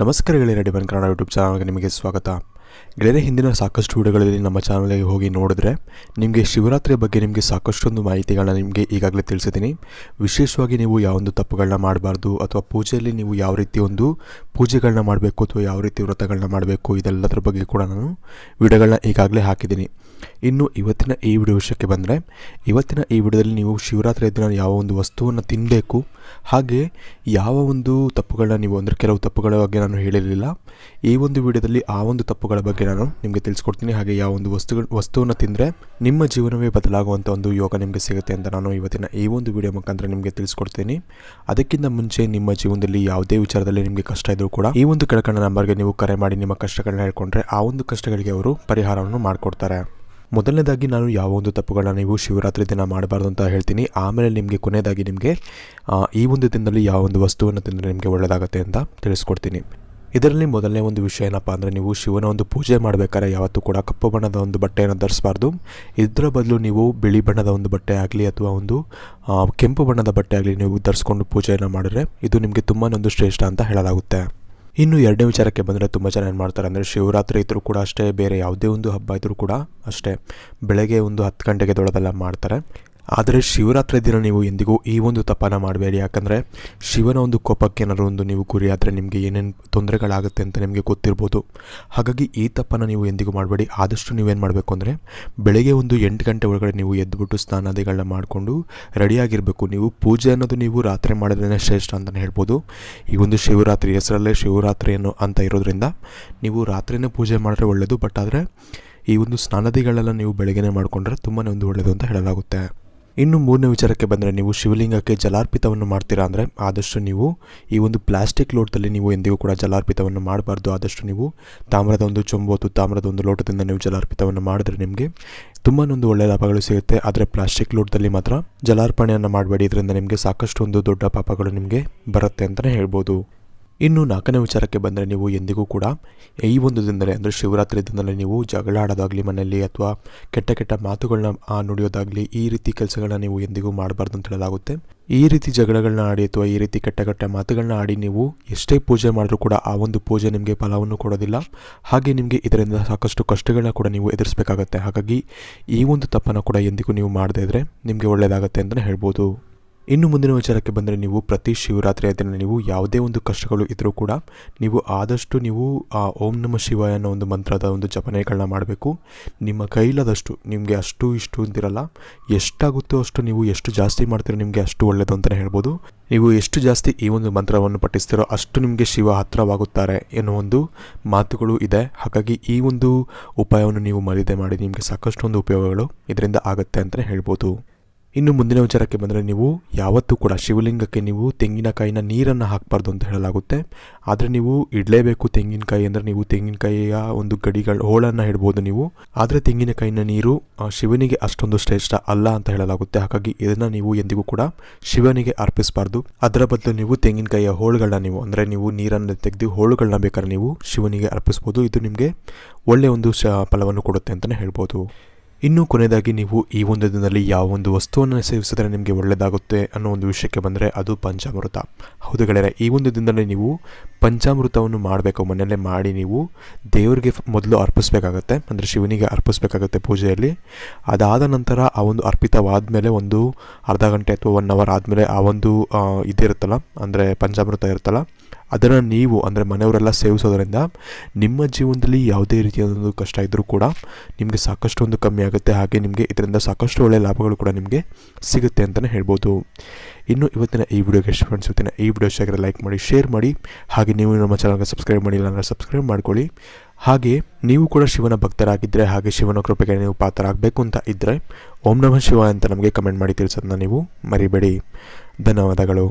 ನಮಸ್ಕಾರ ready ಡಿಬನ್ Kannada YouTube ಚಾನಲ್ಗೆ ನಿಮಗೆ ಸ್ವಾಗತ ಗೆಳೆಯರೆ ಹಿಂದಿನ ಸಾಕಷ್ಟು ವಿಡಿಯೋಗಳಲ್ಲಿ ನಮ್ಮ ಚಾನಲ್ಗೆ ಹೋಗಿ ನೋಡಿದ್ರೆ ನಿಮಗೆ ಶಿವರಾತ್ರಿಯ ಬಗ್ಗೆ ನಿಮಗೆ ಸಾಕಷ್ಟೊಂದು ಮಾಹಿತಿಗಳನ್ನ ನಿಮಗೆ ಈಗಾಗಲೇ ತಿಳಿಸಿದ್ದೀನಿ ವಿಶೇಷವಾಗಿ ನೀವು ಯಾವೊಂದು ತಪ್ಪುಗಳನ್ನ ಮಾಡಬಾರ್ದು ಅಥವಾ ಪೂಜೆಯಲ್ಲಿ ನೀವು ಯಾವ ರೀತಿ ಒಂದು ಪೂಜೆಗಳನ್ನ ಮಾಡಬೇಕು ಅಥವಾ ಯಾವ ರೀತಿ ವ್ರತಗಳನ್ನ ಮಾಡಬೇಕು ಇದೆಲ್ಲದರ ಬಗ್ಗೆ ಕೂಡ ನಾನು ವಿಡಿಯೋಗಳನ್ನ ಈಗಾಗಲೇ ಹಾಕಿದ್ದೀನಿ ಇನ್ನು ಇವತ್ತಿನ ಈ ವಿಡಿಯೋ ವಿಷಯಕ್ಕೆ ಬಂದರೆ ಇವತ್ತಿನ ಈ ವಿಡಿಯೋದಲ್ಲಿ ನೀವು ಶಿವರಾತ್ರಿಯ ದಿನ ಯಾವ ಒಂದು ವಸ್ತುವನ್ನು ತಿನ್ನಬೇಕು ಹಾಗೆ ಯಾವ ಒಂದು ತಪ್ಪುಗಳನ್ನ ನೀವು ಅಂದರೆ ಕೆಲವು ತಪ್ಪುಗಳ ಬಗ್ಗೆ ನಾನು ಹೇಳಿರಲಿಲ್ಲ ಈ ಒಂದು ವಿಡಿಯೋದಲ್ಲಿ ಆ ಒಂದು ತಪ್ಪುಗಳ ಬಗ್ಗೆ ನಾನು ನಿಮಗೆ ತಿಳಿಸ್ಕೊಡ್ತೀನಿ ಹಾಗೆ ಯಾವ ಒಂದು ವಸ್ತುಗಳ ವಸ್ತುವನ್ನು ತಿಂದರೆ ನಿಮ್ಮ ಜೀವನವೇ ಬದಲಾಗುವಂಥ ಒಂದು ಯೋಗ ನಿಮಗೆ ಸಿಗುತ್ತೆ ಅಂತ ನಾನು ಇವತ್ತಿನ ಈ ಒಂದು ವಿಡಿಯೋ ಮುಖಾಂತರ ನಿಮಗೆ ತಿಳಿಸ್ಕೊಡ್ತೀನಿ ಅದಕ್ಕಿಂತ ಮುಂಚೆ ನಿಮ್ಮ ಜೀವನದಲ್ಲಿ ಯಾವುದೇ ವಿಚಾರದಲ್ಲಿ ನಿಮಗೆ ಕಷ್ಟ ಇದ್ದರೂ ಕೂಡ ಈ ಒಂದು ಕೆಳಕಂಡ ನಂಬರ್ಗೆ ನೀವು ಕರೆ ಮಾಡಿ ನಿಮ್ಮ ಕಷ್ಟಗಳನ್ನ ಹೇಳ್ಕೊಂಡ್ರೆ ಆ ಒಂದು ಕಷ್ಟಗಳಿಗೆ ಅವರು ಪರಿಹಾರವನ್ನು ಮಾಡಿಕೊಡ್ತಾರೆ ಮೊದಲನೇದಾಗಿ ನಾನು ಯಾವ ಒಂದು ತಪ್ಪುಗಳನ್ನ ನೀವು ಶಿವರಾತ್ರಿ ದಿನ ಮಾಡಬಾರ್ದು ಅಂತ ಹೇಳ್ತೀನಿ ಆಮೇಲೆ ನಿಮಗೆ ಕೊನೆಯದಾಗಿ ನಿಮಗೆ ಈ ಒಂದು ದಿನದಲ್ಲಿ ಯಾವ ಒಂದು ವಸ್ತುವನ್ನು ತಿಂದರೆ ನಿಮಗೆ ಒಳ್ಳೆಯದಾಗುತ್ತೆ ಅಂತ ತಿಳಿಸ್ಕೊಡ್ತೀನಿ ಇದರಲ್ಲಿ ಮೊದಲನೇ ಒಂದು ವಿಷಯ ಏನಪ್ಪ ಅಂದರೆ ನೀವು ಶಿವನ ಒಂದು ಪೂಜೆ ಮಾಡಬೇಕಾದ್ರೆ ಯಾವತ್ತೂ ಕೂಡ ಕಪ್ಪು ಬಣ್ಣದ ಒಂದು ಬಟ್ಟೆಯನ್ನು ಧರಿಸಬಾರ್ದು ಇದರ ಬದಲು ನೀವು ಬಿಳಿ ಬಣ್ಣದ ಒಂದು ಬಟ್ಟೆ ಆಗಲಿ ಅಥವಾ ಒಂದು ಕೆಂಪು ಬಣ್ಣದ ಬಟ್ಟೆ ಆಗಲಿ ನೀವು ಧರಿಸ್ಕೊಂಡು ಪೂಜೆಯನ್ನು ಮಾಡಿದರೆ ಇದು ನಿಮಗೆ ತುಂಬಾ ಒಂದು ಶ್ರೇಷ್ಠ ಅಂತ ಹೇಳಲಾಗುತ್ತೆ ಇನ್ನು ಎರಡನೇ ವಿಚಾರಕ್ಕೆ ಬಂದರೆ ತುಂಬ ಜನ ಏನು ಮಾಡ್ತಾರೆ ಅಂದರೆ ಶಿವರಾತ್ರಿ ಇದ್ದರೂ ಕೂಡ ಅಷ್ಟೇ ಬೇರೆ ಯಾವುದೇ ಒಂದು ಹಬ್ಬ ಇದ್ದರೂ ಕೂಡ ಅಷ್ಟೇ ಬೆಳಗ್ಗೆ ಒಂದು ಹತ್ತು ಗಂಟೆಗೆ ದೊಡ್ಡದೆಲ್ಲ ಮಾಡ್ತಾರೆ ಆದರೆ ಶಿವರಾತ್ರಿ ದಿನ ನೀವು ಎಂದಿಗೂ ಈ ಒಂದು ತಪ್ಪನ್ನು ಮಾಡಬೇಡಿ ಯಾಕಂದರೆ ಶಿವನ ಒಂದು ಕೋಪಕ್ಕೆ ಏನಾದರೂ ಒಂದು ನೀವು ಗುರಿಯಾದರೆ ನಿಮಗೆ ಏನೇನು ತೊಂದರೆಗಳಾಗುತ್ತೆ ಅಂತ ನಿಮಗೆ ಗೊತ್ತಿರ್ಬೋದು ಹಾಗಾಗಿ ಈ ತಪ್ಪನ್ನು ನೀವು ಎಂದಿಗೂ ಮಾಡಬೇಡಿ ಆದಷ್ಟು ನೀವೇನು ಮಾಡಬೇಕು ಅಂದರೆ ಬೆಳಗ್ಗೆ ಒಂದು ಎಂಟು ಗಂಟೆ ಒಳಗಡೆ ನೀವು ಎದ್ದುಬಿಟ್ಟು ಸ್ನಾನಾದಿಗಳನ್ನ ಮಾಡಿಕೊಂಡು ರೆಡಿಯಾಗಿರಬೇಕು ನೀವು ಪೂಜೆ ಅನ್ನೋದು ನೀವು ರಾತ್ರಿ ಮಾಡೋದ್ರೇ ಶ್ರೇಷ್ಠ ಅಂತಲೇ ಹೇಳ್ಬೋದು ಈ ಒಂದು ಶಿವರಾತ್ರಿ ಹೆಸರಲ್ಲೇ ಶಿವರಾತ್ರಿ ಅನ್ನೋ ಅಂತ ಇರೋದ್ರಿಂದ ನೀವು ರಾತ್ರಿಯೇ ಪೂಜೆ ಮಾಡಿದ್ರೆ ಒಳ್ಳೆಯದು ಬಟ್ ಆದರೆ ಈ ಒಂದು ಸ್ನಾನದಿಗಳೆಲ್ಲ ನೀವು ಬೆಳಗ್ಗೆನೇ ಮಾಡಿಕೊಂಡ್ರೆ ತುಂಬಾ ಒಂದು ಒಳ್ಳೆಯದು ಅಂತ ಹೇಳಲಾಗುತ್ತೆ ಇನ್ನು ಮೂರನೇ ವಿಚಾರಕ್ಕೆ ಬಂದರೆ ನೀವು ಶಿವಲಿಂಗಕ್ಕೆ ಜಲಾರ್ಪಿತವನ್ನು ಮಾಡ್ತೀರಾ ಅಂದರೆ ಆದಷ್ಟು ನೀವು ಈ ಒಂದು ಪ್ಲಾಸ್ಟಿಕ್ ಲೋಟದಲ್ಲಿ ನೀವು ಎಂದಿಗೂ ಕೂಡ ಜಲಾರ್ಪಿತವನ್ನು ಮಾಡಬಾರ್ದು ಆದಷ್ಟು ನೀವು ತಾಮ್ರದ ಒಂದು ಚೊಂಬು ಅಥವಾ ತಾಮ್ರದ ಒಂದು ಲೋಟದಿಂದ ನೀವು ಜಲಾರ್ಪಿತವನ್ನು ಮಾಡಿದ್ರೆ ನಿಮಗೆ ತುಂಬಾ ಒಂದು ಒಳ್ಳೆಯ ಲಾಭಗಳು ಸಿಗುತ್ತೆ ಆದರೆ ಪ್ಲಾಸ್ಟಿಕ್ ಲೋಟದಲ್ಲಿ ಮಾತ್ರ ಜಲಾರ್ಪಣೆಯನ್ನು ಮಾಡಬೇಡಿ ಇದರಿಂದ ನಿಮಗೆ ಸಾಕಷ್ಟು ಒಂದು ದೊಡ್ಡ ಪಾಪಗಳು ನಿಮಗೆ ಬರುತ್ತೆ ಅಂತಲೇ ಹೇಳ್ಬೋದು ಇನ್ನು ನಾಲ್ಕನೇ ವಿಚಾರಕ್ಕೆ ಬಂದರೆ ನೀವು ಎಂದಿಗೂ ಕೂಡ ಈ ಒಂದು ದಿನದಲ್ಲಿ ಅಂದರೆ ಶಿವರಾತ್ರಿ ದಿನದಲ್ಲಿ ನೀವು ಜಗಳ ಆಡೋದಾಗಲಿ ಮನೆಯಲ್ಲಿ ಅಥವಾ ಕೆಟ್ಟ ಕೆಟ್ಟ ಮಾತುಗಳನ್ನ ನುಡಿಯೋದಾಗಲಿ ಈ ರೀತಿ ಕೆಲಸಗಳನ್ನ ನೀವು ಎಂದಿಗೂ ಮಾಡಬಾರ್ದು ಅಂತ ಹೇಳಲಾಗುತ್ತೆ ಈ ರೀತಿ ಜಗಳಗಳನ್ನ ಆಡಿ ಅಥವಾ ಈ ರೀತಿ ಕೆಟ್ಟ ಕೆಟ್ಟ ಮಾತುಗಳನ್ನ ಆಡಿ ನೀವು ಎಷ್ಟೇ ಪೂಜೆ ಮಾಡಿದ್ರೂ ಕೂಡ ಆ ಒಂದು ಪೂಜೆ ನಿಮಗೆ ಫಲವನ್ನು ಕೊಡೋದಿಲ್ಲ ಹಾಗೆ ನಿಮಗೆ ಇದರಿಂದ ಸಾಕಷ್ಟು ಕಷ್ಟಗಳನ್ನ ಕೂಡ ನೀವು ಎದುರಿಸಬೇಕಾಗತ್ತೆ ಹಾಗಾಗಿ ಈ ಒಂದು ತಪ್ಪನ್ನು ಕೂಡ ಎಂದಿಗೂ ನೀವು ಮಾಡದೇ ಇದ್ದರೆ ನಿಮಗೆ ಒಳ್ಳೆಯದಾಗುತ್ತೆ ಅಂತಲೇ ಹೇಳ್ಬೋದು ಇನ್ನು ಮುಂದಿನ ವಿಚಾರಕ್ಕೆ ಬಂದರೆ ನೀವು ಪ್ರತಿ ಶಿವರಾತ್ರಿಯ ದಿನ ನೀವು ಯಾವುದೇ ಒಂದು ಕಷ್ಟಗಳು ಇದ್ದರೂ ಕೂಡ ನೀವು ಆದಷ್ಟು ನೀವು ಆ ಓಂ ನಮ ಶಿವ ಅನ್ನೋ ಒಂದು ಮಂತ್ರದ ಒಂದು ಜಪನೆಗಳನ್ನ ಮಾಡಬೇಕು ನಿಮ್ಮ ಕೈಲಾದಷ್ಟು ನಿಮಗೆ ಅಷ್ಟು ಇಷ್ಟು ಅಂತಿರಲ್ಲ ಎಷ್ಟಾಗುತ್ತೋ ಅಷ್ಟು ನೀವು ಎಷ್ಟು ಜಾಸ್ತಿ ಮಾಡ್ತೀರೋ ನಿಮಗೆ ಅಷ್ಟು ಒಳ್ಳೆಯದು ಅಂತಲೇ ಹೇಳ್ಬೋದು ನೀವು ಎಷ್ಟು ಜಾಸ್ತಿ ಈ ಒಂದು ಮಂತ್ರವನ್ನು ಪಠಿಸ್ತೀರೋ ಅಷ್ಟು ನಿಮಗೆ ಶಿವ ಹತ್ತಿರವಾಗುತ್ತಾರೆ ಎನ್ನುವ ಒಂದು ಮಾತುಗಳು ಇದೆ ಹಾಗಾಗಿ ಈ ಒಂದು ಉಪಾಯವನ್ನು ನೀವು ಮರೀದೆ ಮಾಡಿ ನಿಮಗೆ ಸಾಕಷ್ಟು ಒಂದು ಉಪಯೋಗಗಳು ಇದರಿಂದ ಆಗುತ್ತೆ ಅಂತಲೇ ಹೇಳ್ಬೋದು ಇನ್ನು ಮುಂದಿನ ವಿಚಾರಕ್ಕೆ ಬಂದರೆ ನೀವು ಯಾವತ್ತೂ ಕೂಡ ಶಿವಲಿಂಗಕ್ಕೆ ನೀವು ತೆಂಗಿನಕಾಯಿನ ನೀರನ್ನು ಹಾಕಬಾರ್ದು ಅಂತ ಹೇಳಲಾಗುತ್ತೆ ಆದರೆ ನೀವು ಇಡಲೇಬೇಕು ತೆಂಗಿನಕಾಯಿ ಅಂದರೆ ನೀವು ತೆಂಗಿನಕಾಯಿಯ ಒಂದು ಗಡಿಗಳ ಹೋಳನ್ನು ಇಡ್ಬೋದು ನೀವು ಆದರೆ ತೆಂಗಿನಕಾಯಿನ ನೀರು ಶಿವನಿಗೆ ಅಷ್ಟೊಂದು ಶ್ರೇಷ್ಠ ಅಲ್ಲ ಅಂತ ಹೇಳಲಾಗುತ್ತೆ ಹಾಗಾಗಿ ಇದನ್ನು ನೀವು ಎಂದಿಗೂ ಕೂಡ ಶಿವನಿಗೆ ಅರ್ಪಿಸಬಾರ್ದು ಅದರ ಬದಲು ನೀವು ತೆಂಗಿನಕಾಯಿಯ ಹೋಳುಗಳನ್ನ ನೀವು ಅಂದರೆ ನೀವು ನೀರನ್ನು ತೆಗೆದು ಹೋಳುಗಳನ್ನ ಬೇಕಾದ್ರೆ ನೀವು ಶಿವನಿಗೆ ಅರ್ಪಿಸ್ಬೋದು ಇದು ನಿಮಗೆ ಒಳ್ಳೆಯ ಒಂದು ಶ ಫಲವನ್ನು ಕೊಡುತ್ತೆ ಅಂತಲೇ ಹೇಳ್ಬೋದು ಇನ್ನೂ ಕೊನೆಯದಾಗಿ ನೀವು ಈ ಒಂದು ದಿನದಲ್ಲಿ ಯಾವ ಒಂದು ವಸ್ತುವನ್ನು ಸೇವಿಸಿದರೆ ನಿಮಗೆ ಒಳ್ಳೆಯದಾಗುತ್ತೆ ಅನ್ನೋ ಒಂದು ವಿಷಯಕ್ಕೆ ಬಂದರೆ ಅದು ಪಂಚಾಮೃತ ಹೌದು ಗೆಳೆಯರೆ ಈ ಒಂದು ದಿನದಲ್ಲಿ ನೀವು ಪಂಚಾಮೃತವನ್ನು ಮಾಡಬೇಕು ಮನೆಯಲ್ಲೇ ಮಾಡಿ ನೀವು ದೇವರಿಗೆ ಮೊದಲು ಅರ್ಪಿಸ್ಬೇಕಾಗತ್ತೆ ಅಂದರೆ ಶಿವನಿಗೆ ಅರ್ಪಿಸ್ಬೇಕಾಗತ್ತೆ ಪೂಜೆಯಲ್ಲಿ ಅದಾದ ನಂತರ ಆ ಒಂದು ಅರ್ಪಿತವಾದ ಮೇಲೆ ಒಂದು ಅರ್ಧ ಗಂಟೆ ಅಥವಾ ಒನ್ ಅವರ್ ಆದಮೇಲೆ ಆ ಒಂದು ಇದಿರುತ್ತಲ್ಲ ಅಂದರೆ ಪಂಚಾಮೃತ ಇರುತ್ತಲ್ಲ ಅದನ್ನು ನೀವು ಅಂದರೆ ಮನೆಯವರೆಲ್ಲ ಸೇವಿಸೋದ್ರಿಂದ ನಿಮ್ಮ ಜೀವನದಲ್ಲಿ ಯಾವುದೇ ರೀತಿಯಾದ ಕಷ್ಟ ಇದ್ದರೂ ಕೂಡ ನಿಮಗೆ ಸಾಕಷ್ಟು ಒಂದು ಕಮ್ಮಿ ಆಗುತ್ತೆ ಹಾಗೆ ನಿಮಗೆ ಇದರಿಂದ ಸಾಕಷ್ಟು ಒಳ್ಳೆಯ ಲಾಭಗಳು ಕೂಡ ನಿಮಗೆ ಸಿಗುತ್ತೆ ಅಂತಲೇ ಹೇಳ್ಬೋದು ಇನ್ನು ಇವತ್ತಿನ ಈ ವಿಡಿಯೋಗೆ ಎಷ್ಟು ಫ್ರೆಂಡ್ಸ್ ಇವತ್ತಿನ ಈ ವಿಡಿಯೋ ಇಷ್ಟ ಲೈಕ್ ಮಾಡಿ ಶೇರ್ ಮಾಡಿ ಹಾಗೆ ನೀವು ನಮ್ಮ ಚಾನಲ್ಗೆ ಸಬ್ಸ್ಕ್ರೈಬ್ ಮಾಡಿಲ್ಲ ಅಂದರೆ ಸಬ್ಸ್ಕ್ರೈಬ್ ಮಾಡ್ಕೊಳ್ಳಿ ಹಾಗೆ ನೀವು ಕೂಡ ಶಿವನ ಭಕ್ತರಾಗಿದ್ದರೆ ಹಾಗೆ ಶಿವನ ಕೃಪೆಗೆ ನೀವು ಪಾತ್ರ ಆಗಬೇಕು ಅಂತ ಇದ್ದರೆ ಓಂ ನಮಃ ಶಿವ ಅಂತ ನಮಗೆ ಕಮೆಂಟ್ ಮಾಡಿ ತಿಳಿಸೋದನ್ನ ನೀವು ಮರಿಬೇಡಿ ಧನ್ಯವಾದಗಳು